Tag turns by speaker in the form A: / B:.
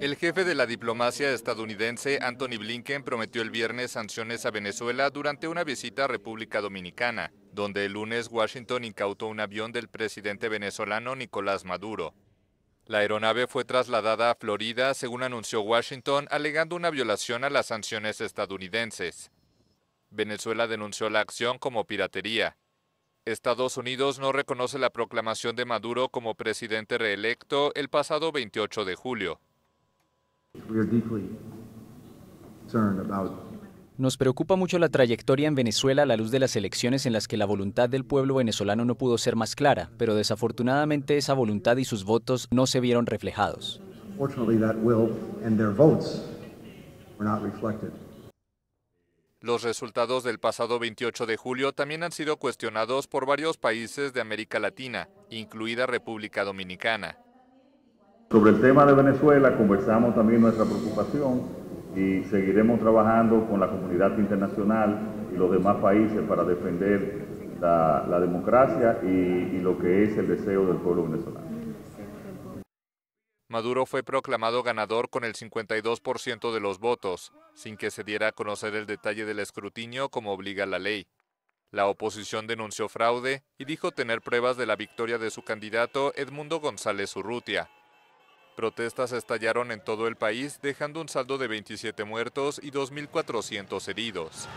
A: El jefe de la diplomacia estadounidense, Anthony Blinken, prometió el viernes sanciones a Venezuela durante una visita a República Dominicana, donde el lunes Washington incautó un avión del presidente venezolano Nicolás Maduro. La aeronave fue trasladada a Florida, según anunció Washington, alegando una violación a las sanciones estadounidenses. Venezuela denunció la acción como piratería. Estados Unidos no reconoce la proclamación de Maduro como presidente reelecto el pasado 28 de julio.
B: Nos preocupa mucho la trayectoria en Venezuela a la luz de las elecciones en las que la voluntad del pueblo venezolano no pudo ser más clara, pero desafortunadamente esa voluntad y sus votos no se vieron reflejados.
A: Los resultados del pasado 28 de julio también han sido cuestionados por varios países de América Latina, incluida República Dominicana.
C: Sobre el tema de Venezuela conversamos también nuestra preocupación y seguiremos trabajando con la comunidad internacional y los demás países para defender la, democracia y lo que es el deseo del pueblo venezolano.
A: Maduro fue proclamado ganador con el 52% de los votos, sin que se diera a conocer el detalle del escrutinio como obliga la ley. La oposición denunció fraude y dijo tener pruebas de la victoria de su candidato Edmundo González Urrutia. Protestas estallaron en todo el país, dejando un saldo de 27 muertos y
C: 2.400 heridos.